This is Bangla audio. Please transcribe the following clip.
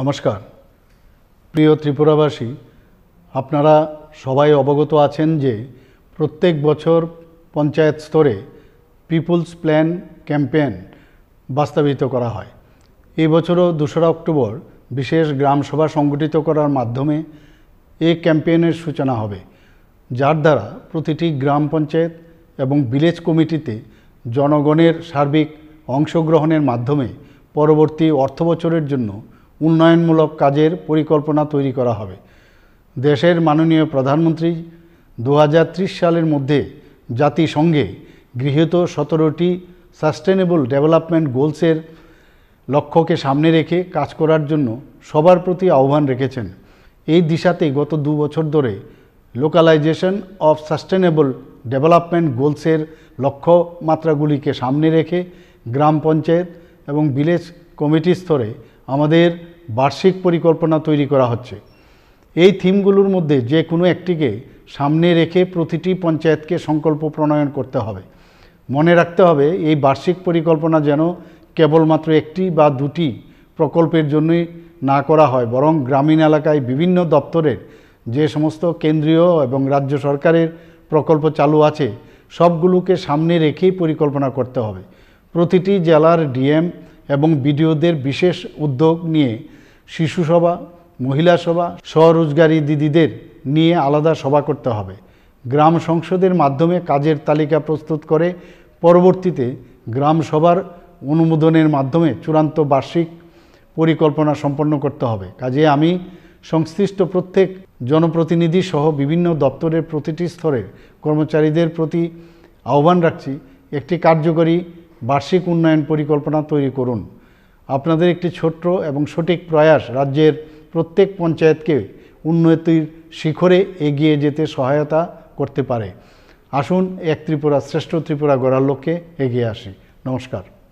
নমস্কার প্রিয় ত্রিপুরাবাসী আপনারা সবাই অবগত আছেন যে প্রত্যেক বছর পঞ্চায়েত স্তরে পিপুলস প্ল্যান ক্যাম্পেন বাস্তবিত করা হয় এই বছরও দোসরা অক্টোবর বিশেষ গ্রামসভা সংগঠিত করার মাধ্যমে এই ক্যাম্পেনের সূচনা হবে যার দ্বারা প্রতিটি গ্রাম পঞ্চায়েত এবং ভিলেজ কমিটিতে জনগণের সার্বিক অংশগ্রহণের মাধ্যমে পরবর্তী অর্থবছরের জন্য উন্নয়নমূলক কাজের পরিকল্পনা তৈরি করা হবে দেশের মাননীয় প্রধানমন্ত্রী দু সালের মধ্যে জাতিসংঘে গৃহীত সতেরোটি সাস্টেনেবল ডেভেলপমেন্ট গোলসের লক্ষ্যকে সামনে রেখে কাজ করার জন্য সবার প্রতি আহ্বান রেখেছেন এই দিশাতে গত দু বছর ধরে লোকালাইজেশন অফ সাস্টেনেবল ডেভেলপমেন্ট গোলসের লক্ষ্যমাত্রাগুলিকে সামনে রেখে গ্রাম পঞ্চায়েত এবং ভিলেজ কমিটি স্তরে আমাদের বার্ষিক পরিকল্পনা তৈরি করা হচ্ছে এই থিমগুলোর মধ্যে যে কোনো একটিকে সামনে রেখে প্রতিটি পঞ্চায়েতকে সংকল্প প্রণয়ন করতে হবে মনে রাখতে হবে এই বার্ষিক পরিকল্পনা যেন কেবলমাত্র একটি বা দুটি প্রকল্পের জন্যই না করা হয় বরং গ্রামীণ এলাকায় বিভিন্ন দপ্তরের যে সমস্ত কেন্দ্রীয় এবং রাজ্য সরকারের প্রকল্প চালু আছে সবগুলোকে সামনে রেখেই পরিকল্পনা করতে হবে প্রতিটি জেলার ডিএম এবং বিডিওদের বিশেষ উদ্যোগ নিয়ে শিশু সভা মহিলা সভা স্বরোজগারী দিদিদের নিয়ে আলাদা সভা করতে হবে গ্রাম সংসদের মাধ্যমে কাজের তালিকা প্রস্তুত করে পরবর্তীতে গ্রাম সভার অনুমোদনের মাধ্যমে চূড়ান্ত বার্ষিক পরিকল্পনা সম্পন্ন করতে হবে কাজে আমি সংশ্লিষ্ট প্রত্যেক জনপ্রতিনিধি সহ বিভিন্ন দপ্তরের প্রতিটি স্তরের কর্মচারীদের প্রতি আহ্বান রাখছি একটি কার্যকরী বার্ষিক উন্নয়ন পরিকল্পনা তৈরি করুন আপনাদের একটি ছোট্ট এবং সঠিক প্রয়াস রাজ্যের প্রত্যেক পঞ্চায়েতকে উন্নতির শিখরে এগিয়ে যেতে সহায়তা করতে পারে আসুন এক ত্রিপুরা শ্রেষ্ঠ ত্রিপুরা গড়ার লক্ষ্যে এগিয়ে আসি নমস্কার